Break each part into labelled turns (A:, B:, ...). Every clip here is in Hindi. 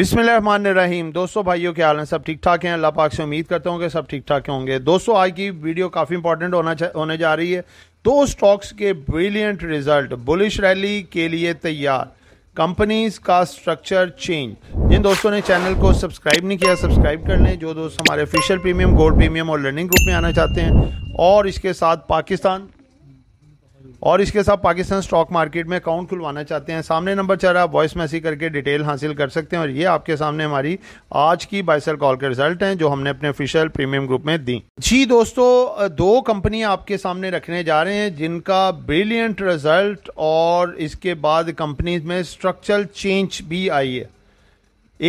A: बिसमीम दोस्तों भाइयों के हाल हैं सब ठीक ठाक हैं अल्लाह पाक से उम्मीद करता हूँ कि सब ठीक ठाक होंगे दोस्तों आज की वीडियो काफ़ी इंपॉर्टेंट होना होने जा रही है दो स्टॉक्स के ब्रिलियंट रिजल्ट बुलिश रैली के लिए तैयार कंपनीज का स्ट्रक्चर चेंज जिन दोस्तों ने चैनल को सब्सक्राइब नहीं किया सब्सक्राइब कर लें जो दोस्त हमारे ऑफिशियल प्रीमियम गोल्ड प्रीमियम और लर्निंग ग्रुप में आना चाहते हैं और इसके साथ पाकिस्तान और इसके साथ पाकिस्तान स्टॉक मार्केट में अकाउंट खुलवाना चाहते हैं सामने नंबर चार आप वॉइस मैसेज करके डिटेल हासिल कर सकते हैं और ये आपके सामने हमारी आज की बाइसल कॉल के रिजल्ट हैं जो हमने अपने ऑफिशियल प्रीमियम ग्रुप में दी जी दोस्तों दो कंपनी आपके सामने रखने जा रहे हैं जिनका ब्रिलियंट रिजल्ट और इसके बाद कंपनी में स्ट्रक्चरल चेंज भी आई है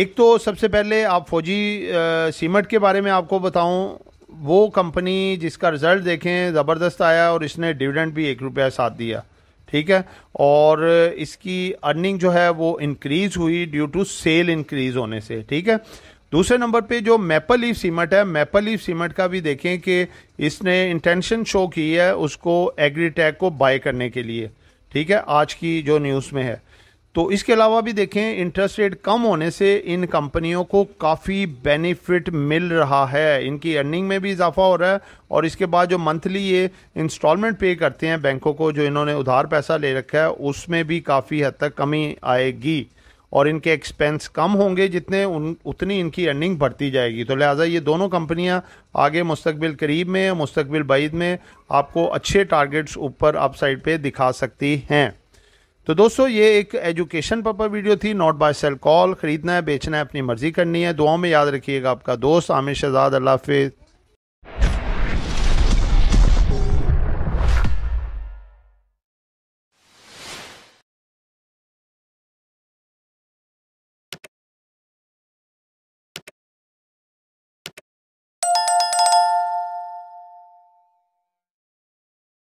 A: एक तो सबसे पहले आप फौजी सीमट के बारे में आपको बताऊं वो कंपनी जिसका रिजल्ट देखें ज़बरदस्त आया और इसने डिविडेंड भी एक रुपया साथ दिया ठीक है और इसकी अर्निंग जो है वो इंक्रीज हुई ड्यू टू सेल इंक्रीज होने से ठीक है दूसरे नंबर पे जो मेपल लीफ सीमेंट है मेपल लीफ सीमेंट का भी देखें कि इसने इंटेंशन शो की है उसको एग्रीटेक को बाय करने के लिए ठीक है आज की जो न्यूज़ में है तो इसके अलावा भी देखें इंटरेस्ट रेट कम होने से इन कंपनियों को काफ़ी बेनिफिट मिल रहा है इनकी अर्निंग में भी इजाफा हो रहा है और इसके बाद जो मंथली ये इंस्टॉलमेंट पे करते हैं बैंकों को जो इन्होंने उधार पैसा ले रखा है उसमें भी काफ़ी हद तक कमी आएगी और इनके एक्सपेंस कम होंगे जितने उन उतनी इनकी अर्निंग बढ़ती जाएगी तो लिहाजा ये दोनों कंपनियां आगे मुस्तबिल करीब में मुस्तबिल बाद में आपको अच्छे टारगेट्स ऊपर अपसाइड पे दिखा सकती हैं तो दोस्तों ये एक एजुकेशन पर वीडियो थी नॉट बाय सेल कॉल खरीदना है बेचना है अपनी मर्जी करनी है दुआओं में याद रखिएगा आपका दोस्त आमिर शहजाद अल्लाह हाफिज़